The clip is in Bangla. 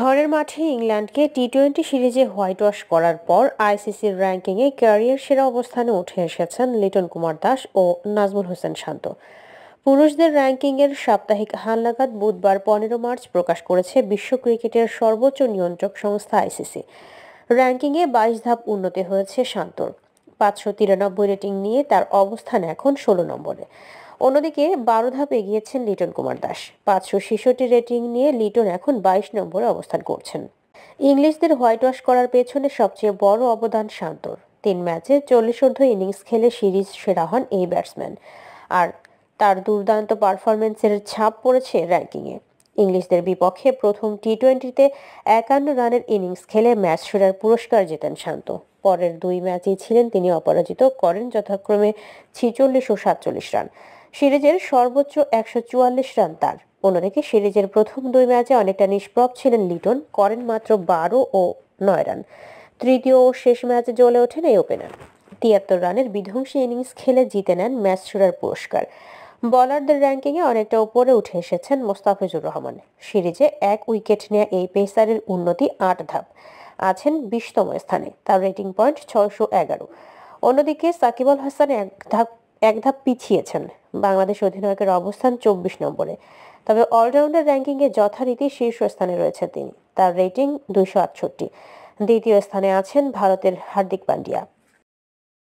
ঘরের মাঠে ইংল্যান্ডকে টি টোয়েন্টি সিরিজে হোয়াইট ওয়াশ করার পর আইসিসির র্যাঙ্কিংয়ে ক্যারিয়ার সেরা অবস্থানে উঠে এসেছেন লিটন কুমার দাস ও নাজমুল হোসেন শান্ত পুরুষদের র্যাঙ্কিংয়ের সাপ্তাহিক হালনাগাদ বুধবার পনেরো মার্চ প্রকাশ করেছে বিশ্ব ক্রিকেটের সর্বোচ্চ নিয়ন্ত্রক সংস্থা আইসিসি র্যাঙ্কিংয়ে বাইশ ধাপ উন্নতি হয়েছে শান্তর পাঁচশো তিরানব্বই রেটিং নিয়ে তার অবস্থান এখন ষোলো নম্বরে অন্যদিকে বারো ধাপ এগিয়েছেন লিটন কুমার দাস পাঁচশো ছেষট্টি রেটিং নিয়ে লিটন এখন বাইশ নম্বরে অবস্থান করছেন ইংলিশদের হোয়াইট ওয়াশ করার পেছনে সবচেয়ে বড় অবদান শান্তর তিন ম্যাচে চল্লিশ অর্ধ ইনিংস খেলে সিরিজ সেরা হন এই ব্যাটসম্যান আর তার দুর্দান্ত পারফরমেন্সের ছাপ পড়েছে র্যাঙ্কিংয়ে ইংলিশদের বিপক্ষে প্রথম টি টোয়েন্টিতে একান্ন রানের ইনিংস খেলে ম্যাচ সেরার পুরস্কার জেতেন শান্ত পরের দুই ম্যাচেই ছিলেন তিনি অপরাজিত করেন যথাক্রমে ছিচল্লিশ ও সাতচল্লিশ রান সিরিজের সর্বোচ্চ একশো রান তার অন্যদিকে সিরিজের প্রথম দুই ম্যাচে অনেকটা নিষ্প্রভ ছিলেন লিটন করেন মাত্র বারো ও নয় রান তৃতীয় ও শেষ ম্যাচে জ্বলে ওঠেন এই ওপেনার তিয়াত্তর রানের বিধ্বংসী ইনিংস খেলে জিতে নেন ম্যাচ সেরার পুরস্কার বলারদের র্যাঙ্কিংয়ে অনেকটা উপরে উঠে এসেছেন মোস্তাফিজুর রহমান সিরিজে এক উইকেট নেয়া এই পেসারের উন্নতি আট ধাপ আছেন বিশতম স্থানে তার রেটিং পয়েন্ট ছয়শো এগারো অন্যদিকে সাকিব আল হাসান এক ধাপ এক ধাপ পিছিয়েছেন বাংলাদেশ অধিনায়কের অবস্থান চব্বিশ নম্বরে তবে অলরাউন্ডার র্যাঙ্কিংয়ে যথারীতি স্থানে রয়েছে তিনি তার রেটিং দুইশো আটষট্টি দ্বিতীয় স্থানে আছেন ভারতের হার্দিক পান্ডিয়া